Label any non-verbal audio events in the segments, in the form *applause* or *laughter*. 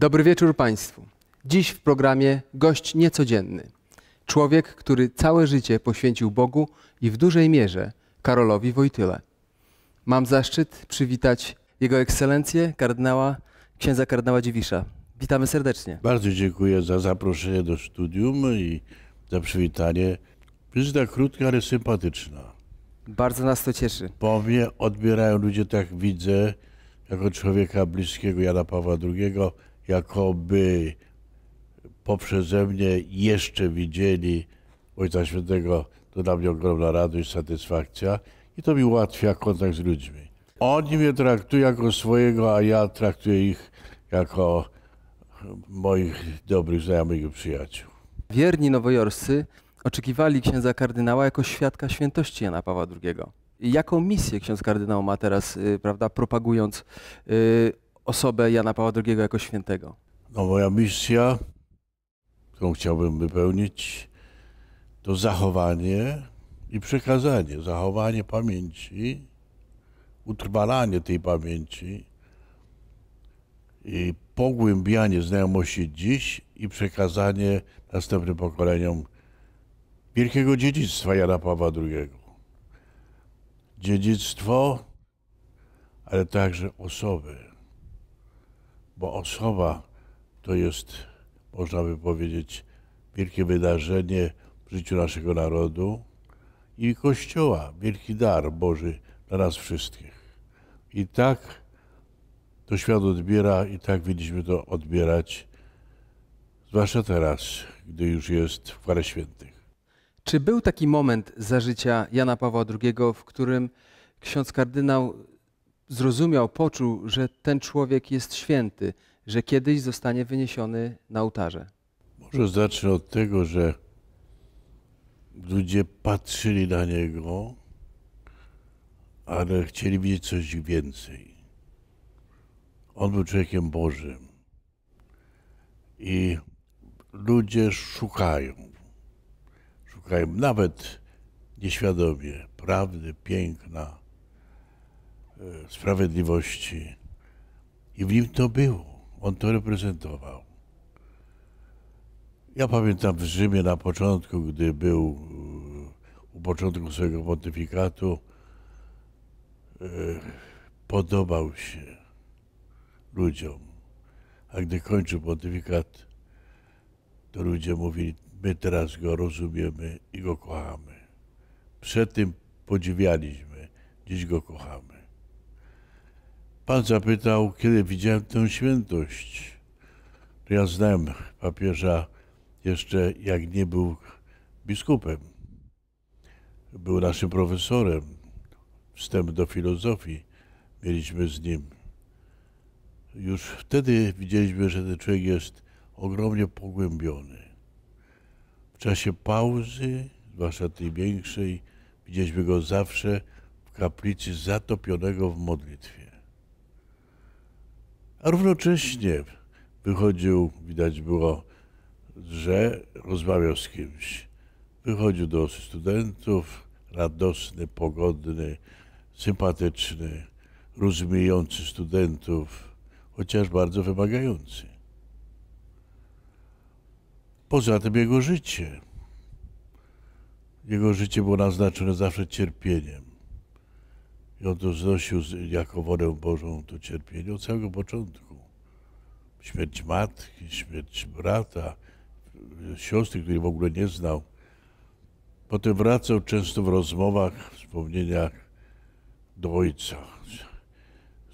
Dobry wieczór Państwu. Dziś w programie gość niecodzienny. Człowiek, który całe życie poświęcił Bogu i w dużej mierze Karolowi Wojtyle. Mam zaszczyt przywitać Jego Ekscelencję, kardynała, księdza kardynała Dziwisza. Witamy serdecznie. Bardzo dziękuję za zaproszenie do studium i za przywitanie. Wizyta krótka, ale sympatyczna. Bardzo nas to cieszy. Po mnie odbierają ludzie, tak widzę, jako człowieka bliskiego Jana Pawła II, jakoby poprzeze mnie jeszcze widzieli Ojca Świętego, to dla mnie ogromna radość, satysfakcja i to mi ułatwia kontakt z ludźmi. Oni mnie traktują jako swojego, a ja traktuję ich jako moich dobrych znajomych i przyjaciół. Wierni nowojorscy oczekiwali księdza kardynała jako świadka świętości Jana Pawła II. Jaką misję ksiądz kardynał ma teraz, y, prawda, propagując y, osobę Jana Pawła II jako świętego? No, moja misja, którą chciałbym wypełnić, to zachowanie i przekazanie, zachowanie pamięci, utrwalanie tej pamięci i pogłębianie znajomości dziś i przekazanie następnym pokoleniom wielkiego dziedzictwa Jana Pawła II. Dziedzictwo, ale także osoby bo osoba to jest, można by powiedzieć, wielkie wydarzenie w życiu naszego narodu i Kościoła, wielki dar Boży dla nas wszystkich. I tak to świat odbiera i tak powinniśmy to odbierać, zwłaszcza teraz, gdy już jest w parę świętych. Czy był taki moment za życia Jana Pawła II, w którym ksiądz kardynał zrozumiał, poczuł, że ten człowiek jest święty, że kiedyś zostanie wyniesiony na ołtarze? Może zacznę od tego, że ludzie patrzyli na niego, ale chcieli widzieć coś więcej. On był człowiekiem Bożym. I ludzie szukają. Szukają nawet nieświadomie prawdy, piękna, sprawiedliwości. I w nim to było. On to reprezentował. Ja pamiętam w Rzymie na początku, gdy był u początku swojego pontyfikatu, e, podobał się ludziom. A gdy kończył pontyfikat, to ludzie mówili, my teraz go rozumiemy i go kochamy. Przed tym podziwialiśmy, dziś go kochamy. Pan zapytał, kiedy widziałem tę świętość. Ja znałem papieża jeszcze jak nie był biskupem. Był naszym profesorem. Wstęp do filozofii mieliśmy z nim. Już wtedy widzieliśmy, że ten człowiek jest ogromnie pogłębiony. W czasie pauzy, zwłaszcza tej większej, widzieliśmy go zawsze w kaplicy zatopionego w modlitwie. A równocześnie wychodził, widać było, że rozmawiał z kimś. Wychodził do studentów, radosny, pogodny, sympatyczny, rozumiejący studentów, chociaż bardzo wymagający. Poza tym jego życie. Jego życie było naznaczone zawsze cierpieniem. I on to znosił jako wolę Bożą to cierpienie od całego początku. Śmierć matki, śmierć brata, siostry, której w ogóle nie znał. Potem wracał często w rozmowach, wspomnieniach do ojca,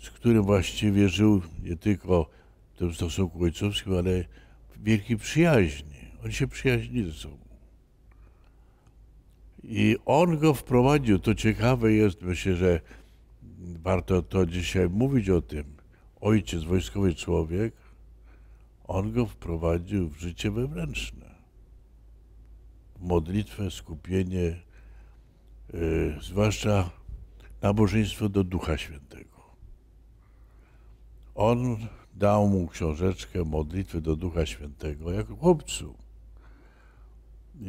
z którym właściwie żył nie tylko w tym stosunku ojcowskim, ale w wielkiej przyjaźni. Oni się przyjaźnili ze sobą. I on go wprowadził. To ciekawe jest, myślę, że warto to dzisiaj mówić o tym. Ojciec, wojskowy człowiek, on go wprowadził w życie wewnętrzne. Modlitwę, skupienie, yy, zwłaszcza nabożeństwo do Ducha Świętego. On dał mu książeczkę modlitwy do Ducha Świętego jako chłopcu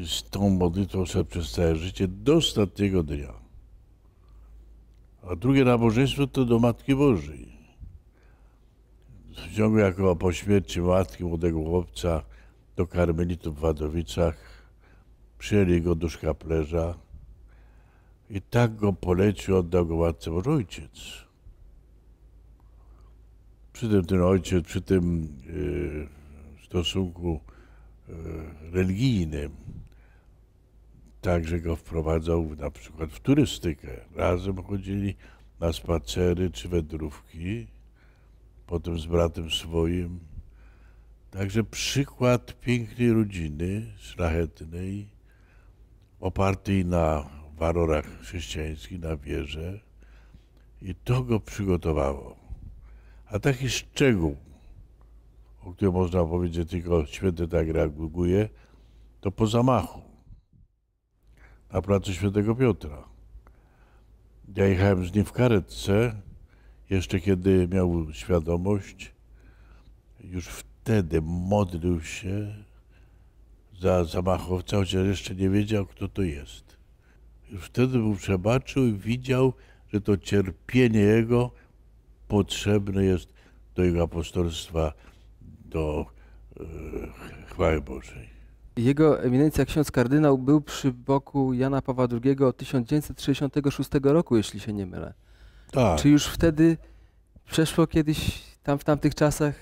z tą modlitwą sobie przez całe życie do ostatniego dnia. A drugie nabożeństwo to do Matki Bożej. W ciągu jako po śmierci matki młodego chłopca do karmelitów w Wadowicach przyjęli go do szkaplerza i tak go polecił, oddał go Matce Bożej ojciec. Przy tym ten ojciec, przy tym yy, stosunku Y, religijnym. Także go wprowadzał na przykład w turystykę. Razem chodzili na spacery czy wędrówki, potem z bratem swoim. Także przykład pięknej rodziny szlachetnej, opartej na walorach chrześcijańskich, na wierze. I to go przygotowało. A taki szczegół o którym można powiedzieć tylko święty tak reaguje, to po zamachu na placu Świętego Piotra. Ja jechałem z nim w karetce, jeszcze kiedy miał świadomość, już wtedy modlił się za zamachowca, chociaż jeszcze nie wiedział, kto to jest. Już wtedy był przebaczył i widział, że to cierpienie jego potrzebne jest do jego apostolstwa do e, chwały Bożej. Jego eminencja ksiądz kardynał był przy boku Jana Pawła II od 1966 roku, jeśli się nie mylę. Tak. Czy już wtedy przeszło kiedyś tam w tamtych czasach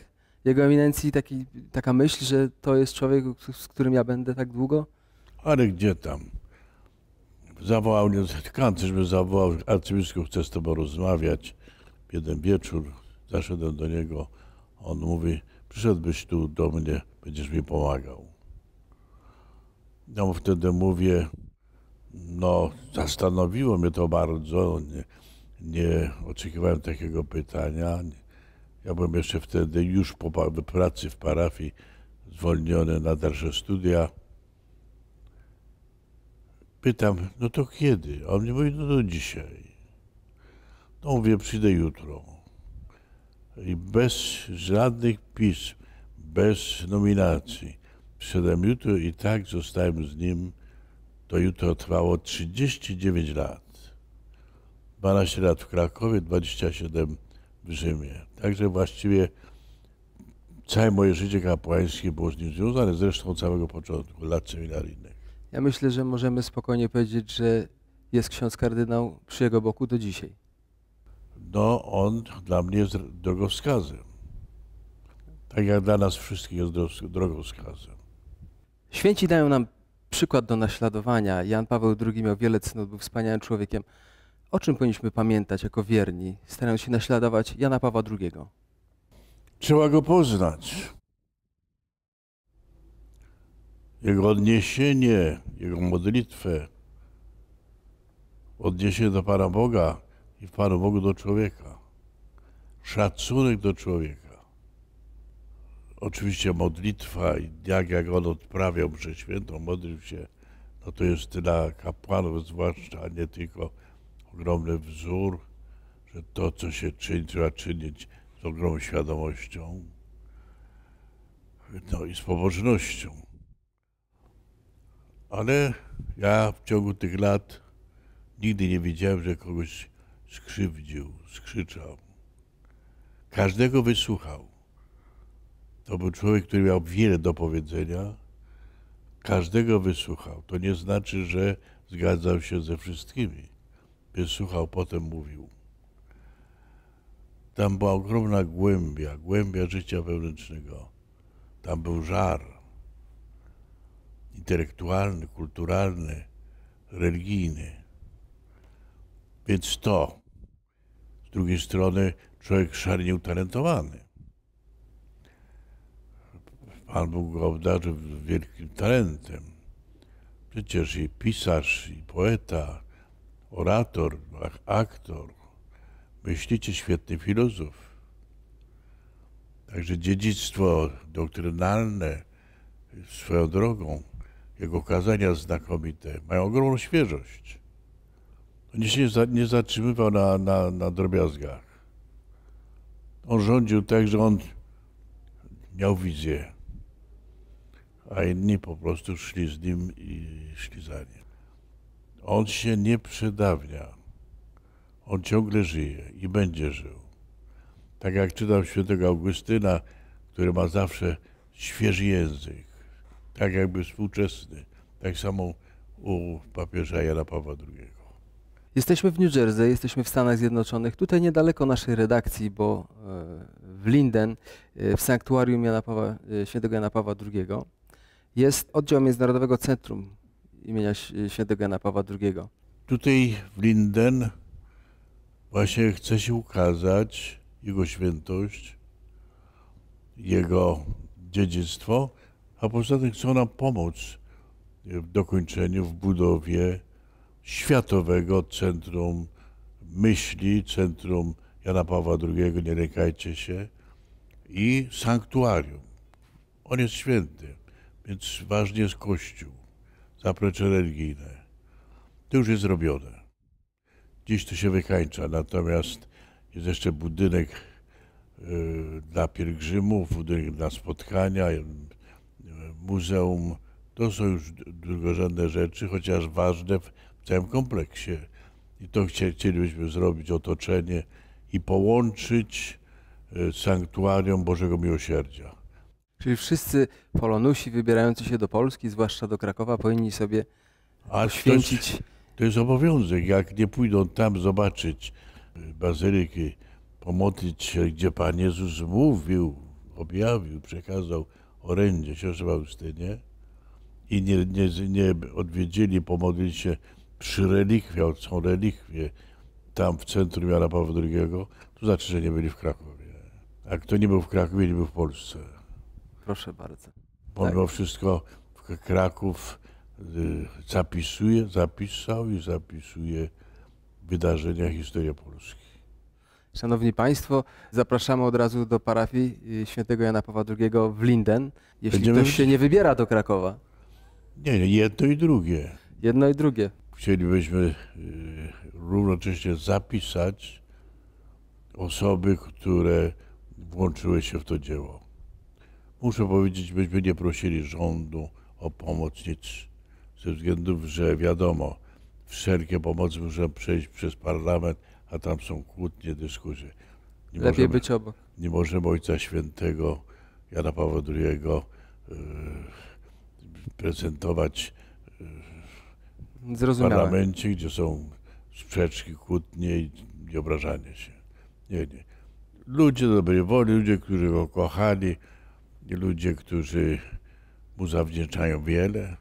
jego eminencji taki, taka myśl, że to jest człowiek, z którym ja będę tak długo? Ale gdzie tam? Zawołał mnie, kanclerz by zawołał, arcybiskup chce z tobą rozmawiać. Jeden wieczór zaszedłem do niego, on mówi, przyszedłbyś tu do mnie, będziesz mi pomagał. Ja mu wtedy mówię, no zastanowiło mnie to bardzo, nie, nie oczekiwałem takiego pytania. Ja byłem jeszcze wtedy już po pracy w parafii zwolniony na dalsze studia. Pytam, no to kiedy? A on mi mówi, no to dzisiaj. No mówię, przyjdę jutro i bez żadnych pism, bez nominacji. Przyszedłem jutro i tak zostałem z nim. To jutro trwało 39 lat. 12 lat w Krakowie, 27 w Rzymie. Także właściwie całe moje życie kapłańskie było z nim związane, zresztą od początku, lat seminaryjnych. Ja myślę, że możemy spokojnie powiedzieć, że jest ksiądz kardynał przy jego boku do dzisiaj no on dla mnie jest drogowskazem. Tak jak dla nas wszystkich jest drogowskazem. Święci dają nam przykład do naśladowania. Jan Paweł II miał wiele cnót, był wspaniałym człowiekiem. O czym powinniśmy pamiętać jako wierni, starając się naśladować Jana Pawła II? Trzeba go poznać. Jego odniesienie, jego modlitwę, odniesienie do Pana Boga, i Panu Bogu do człowieka. Szacunek do człowieka. Oczywiście modlitwa i jak, jak on odprawiał przez świętą, modlił się, no to jest dla kapłanów zwłaszcza, a nie tylko ogromny wzór, że to, co się czyni, trzeba czynić z ogromną świadomością no i z pobożnością. Ale ja w ciągu tych lat nigdy nie widziałem, że kogoś skrzywdził, skrzyczał. Każdego wysłuchał. To był człowiek, który miał wiele do powiedzenia. Każdego wysłuchał. To nie znaczy, że zgadzał się ze wszystkimi. Wysłuchał, potem mówił. Tam była ogromna głębia, głębia życia wewnętrznego. Tam był żar intelektualny, kulturalny, religijny. Więc to. Z drugiej strony człowiek szalenie utalentowany. Pan Bóg go obdarzył wielkim talentem. Przecież i pisarz, i poeta, orator, aktor, myślicie świetny filozof. Także dziedzictwo doktrynalne swoją drogą, jego kazania znakomite, mają ogromną świeżość. On się nie zatrzymywał na, na, na drobiazgach. On rządził tak, że on miał wizję, a inni po prostu szli z nim i szli za nim. On się nie przedawnia. On ciągle żyje i będzie żył. Tak jak czytał świętego Augustyna, który ma zawsze świeży język, tak jakby współczesny, tak samo u papieża Jana Pawła II. Jesteśmy w New Jersey, jesteśmy w Stanach Zjednoczonych, tutaj niedaleko naszej redakcji, bo e, w Linden, e, w sanktuarium Jana Pawła, e, świętego Jana Pawła II, jest oddział Międzynarodowego Centrum imienia świętego Jana Pawła II. Tutaj w Linden właśnie chce się ukazać jego świętość, jego dziedzictwo, a poza tym chcą nam pomóc w dokończeniu, w budowie Światowego Centrum Myśli, Centrum Jana Pawła II, nie lękajcie się, i sanktuarium. On jest święty, więc ważny jest Kościół, zaplecze religijne. To już jest robione. Dziś to się wykańcza, natomiast jest jeszcze budynek y, dla pielgrzymów, budynek dla spotkania, y, muzeum. To są już drugorzędne rzeczy, chociaż ważne w w całym kompleksie. I to chcielibyśmy zrobić otoczenie i połączyć e, sanktuarium Bożego Miłosierdzia. Czyli wszyscy Polonusi wybierający się do Polski, zwłaszcza do Krakowa, powinni sobie A To jest, to jest obowiązek. Jak nie pójdą tam zobaczyć e, bazyliki, pomodlić się, gdzie Pan Jezus mówił, objawił, przekazał orędzie siostrze Augustynie i nie, nie, nie odwiedzili, pomodlić się przy relikwiach, są relikwie tam w centrum Jana Pawła II, to znaczy, że nie byli w Krakowie. A kto nie był w Krakowie, nie był w Polsce. Proszę bardzo. Pomimo tak. wszystko Kraków y, zapisuje, zapisał i zapisuje wydarzenia historii Polski. Szanowni Państwo, zapraszamy od razu do parafii y, świętego Jana Pawła II w Linden, jeśli Będziemy... ktoś się nie wybiera do Krakowa. Nie, nie, jedno i drugie. Jedno i drugie chcielibyśmy y, równocześnie zapisać osoby, które włączyły się w to dzieło. Muszę powiedzieć, byśmy nie prosili rządu o pomoc nic, ze względu, że wiadomo, wszelkie pomocy muszą przejść przez parlament, a tam są kłótnie, dyskusje. Nie Lepiej możemy, być obok. Nie możemy Ojca Świętego Jana Pawła II yy, prezentować yy, Zrozumiałe. parlamencie, gdzie są sprzeczki, kłótnie i obrażanie się. Nie, nie. Ludzie dobrej woli, ludzie, którzy go kochali, ludzie, którzy mu zawdzięczają wiele.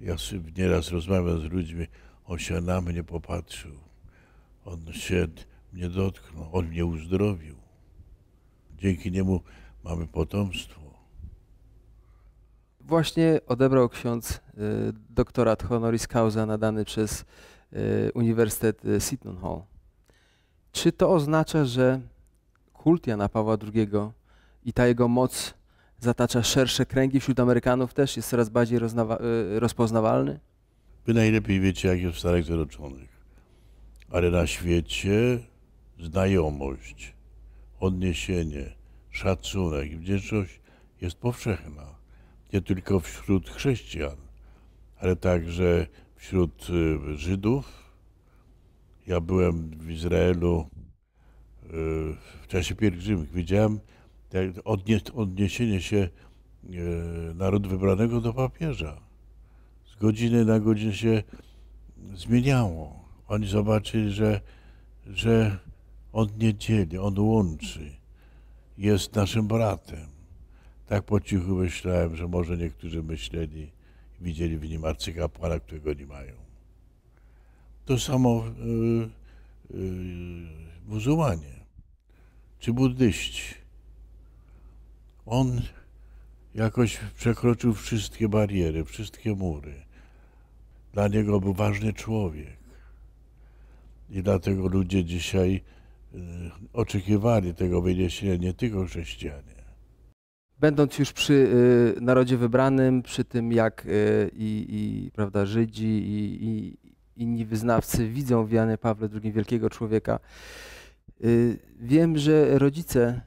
Ja nieraz rozmawiam z ludźmi, on się na mnie popatrzył, on się mnie dotknął, on mnie uzdrowił. Dzięki niemu mamy potomstwo właśnie odebrał ksiądz y, doktorat honoris causa nadany przez y, Uniwersytet y, Seton Hall. Czy to oznacza, że kult Jana Pawła II i ta jego moc zatacza szersze kręgi wśród Amerykanów też, jest coraz bardziej rozpoznawalny? Wy najlepiej wiecie, jak jest w Stanach Zjednoczonych. Ale na świecie znajomość, odniesienie, szacunek i wdzięczność jest powszechna nie tylko wśród chrześcijan, ale także wśród y, Żydów. Ja byłem w Izraelu y, w czasie pielgrzymów. Widziałem odniesienie się y, narodu wybranego do papieża. Z godziny na godzinę się zmieniało. Oni zobaczyli, że, że on nie dzieli, on łączy. Jest naszym bratem. Tak po cichu myślałem, że może niektórzy myśleli, widzieli w nim arcykapłana, którego nie mają. To samo e, e, muzułmanie czy buddyści. On jakoś przekroczył wszystkie bariery, wszystkie mury. Dla niego był ważny człowiek. I dlatego ludzie dzisiaj e, oczekiwali tego wyniesienia, nie tylko chrześcijanie będąc już przy y, narodzie wybranym, przy tym jak y, i, prawda, Żydzi i, i, inni wyznawcy widzą w Janie Pawle II wielkiego człowieka, y, wiem, że rodzice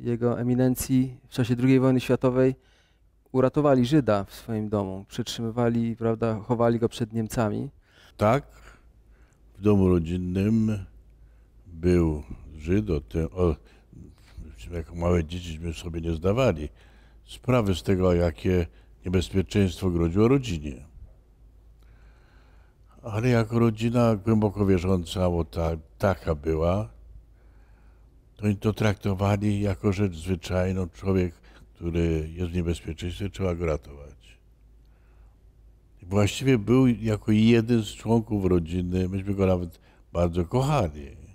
jego eminencji w czasie II wojny światowej uratowali Żyda w swoim domu, przetrzymywali, prawda, chowali go przed Niemcami. Tak, w domu rodzinnym był Żyd, o tym, o, jako małe dzieciśmy sobie nie zdawali sprawy z tego, jakie niebezpieczeństwo groziło rodzinie. Ale jako rodzina głęboko wierząca, bo ta, taka była, to oni to traktowali jako rzecz zwyczajną. Człowiek, który jest w niebezpieczeństwie, trzeba go ratować. Właściwie był jako jeden z członków rodziny, myśmy go nawet bardzo kochali.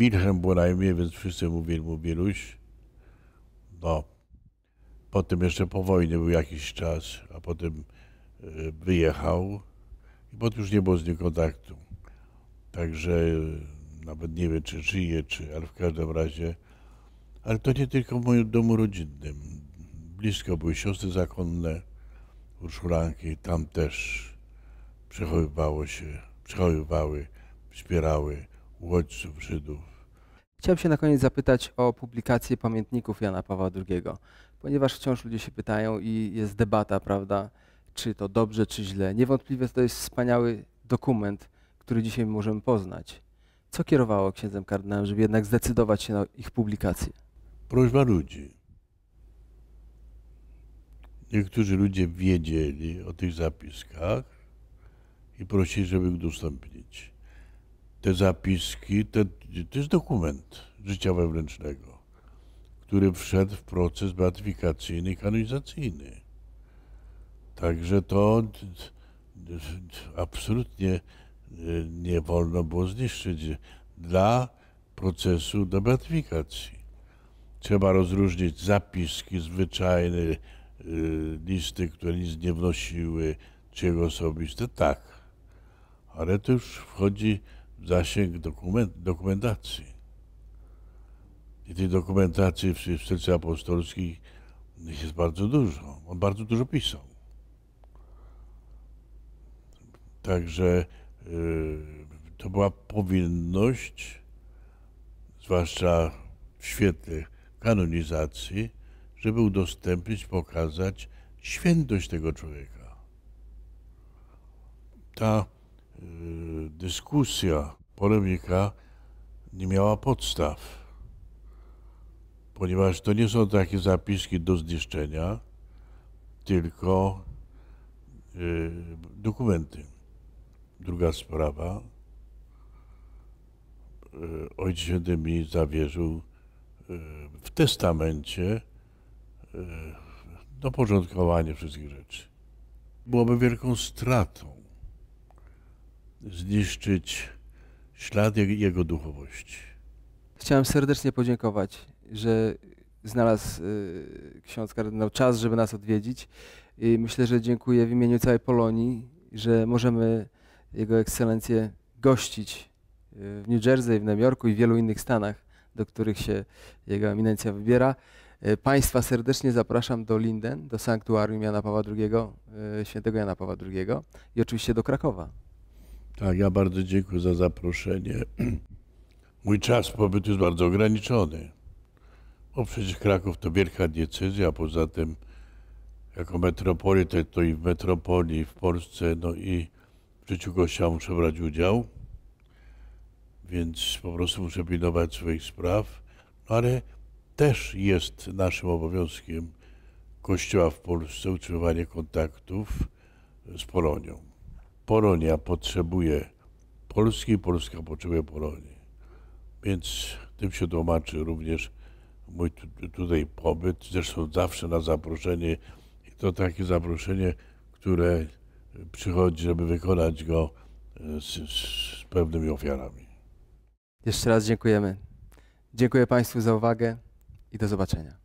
Wilhelm było na więc wszyscy mówili mu Wieluś. No, potem jeszcze po wojnie był jakiś czas, a potem e, wyjechał i potem już nie było z nim kontaktu. Także e, nawet nie wiem, czy żyje, czy, ale w każdym razie, ale to nie tylko w moim domu rodzinnym. Blisko były siostry zakonne, urszulanki, tam też przechowywało się, przechowywały, wspierały uchodźców Żydów. Chciałbym się na koniec zapytać o publikację pamiętników Jana Pawła II, ponieważ wciąż ludzie się pytają i jest debata, prawda, czy to dobrze, czy źle. Niewątpliwie to jest wspaniały dokument, który dzisiaj możemy poznać. Co kierowało księdzem kardynałem, żeby jednak zdecydować się na ich publikację? Prośba ludzi. Niektórzy ludzie wiedzieli o tych zapiskach i prosili, żeby ich udostępnić te zapiski, te, to jest dokument życia wewnętrznego, który wszedł w proces beatyfikacyjny i kanonizacyjny. Także to absolutnie e, nie wolno było zniszczyć dla procesu do beatyfikacji. Trzeba rozróżnić zapiski zwyczajne, listy, które nic nie wnosiły, czy jego osobiste, tak. Ale to już wchodzi zasięg dokument, dokumentacji. I tej dokumentacji w Sztyce Apostolskich jest bardzo dużo. On bardzo dużo pisał. Także y, to była powinność, zwłaszcza w świetle kanonizacji, żeby udostępnić, pokazać świętość tego człowieka. Ta y, dyskusja polemika nie miała podstaw, ponieważ to nie są takie zapiski do zniszczenia, tylko y, dokumenty. Druga sprawa. Y, Ojciec Święty mi zawierzył y, w testamencie porządkowania wszystkich rzeczy. Byłoby wielką stratą zniszczyć ślad jego duchowości. Chciałem serdecznie podziękować, że znalazł y, ksiądz kardynał czas, żeby nas odwiedzić. I myślę, że dziękuję w imieniu całej Polonii, że możemy Jego Ekscelencję gościć y, w New Jersey, w Nowym Jorku i w wielu innych stanach, do których się Jego Eminencja wybiera. Y, państwa serdecznie zapraszam do Linden, do sanktuarium Jana Pawła II, świętego Jana Pawła II i oczywiście do Krakowa. Tak, ja bardzo dziękuję za zaproszenie. *clears throat* Mój czas pobytu jest bardzo ograniczony, bo przecież Kraków to wielka decyzja, poza tym jako metropolitę, to i w metropolii w Polsce, no i w życiu gościa muszę brać udział, więc po prostu muszę pilnować swoich spraw, no ale też jest naszym obowiązkiem Kościoła w Polsce utrzymywanie kontaktów z Polonią. Polonia potrzebuje Polski, Polska potrzebuje Polonii. Więc tym się tłumaczy również mój tutaj pobyt. Zresztą zawsze na zaproszenie i to takie zaproszenie, które przychodzi, żeby wykonać go e, z, z pewnymi ofiarami. Jeszcze raz dziękujemy. Dziękuję Państwu za uwagę i do zobaczenia.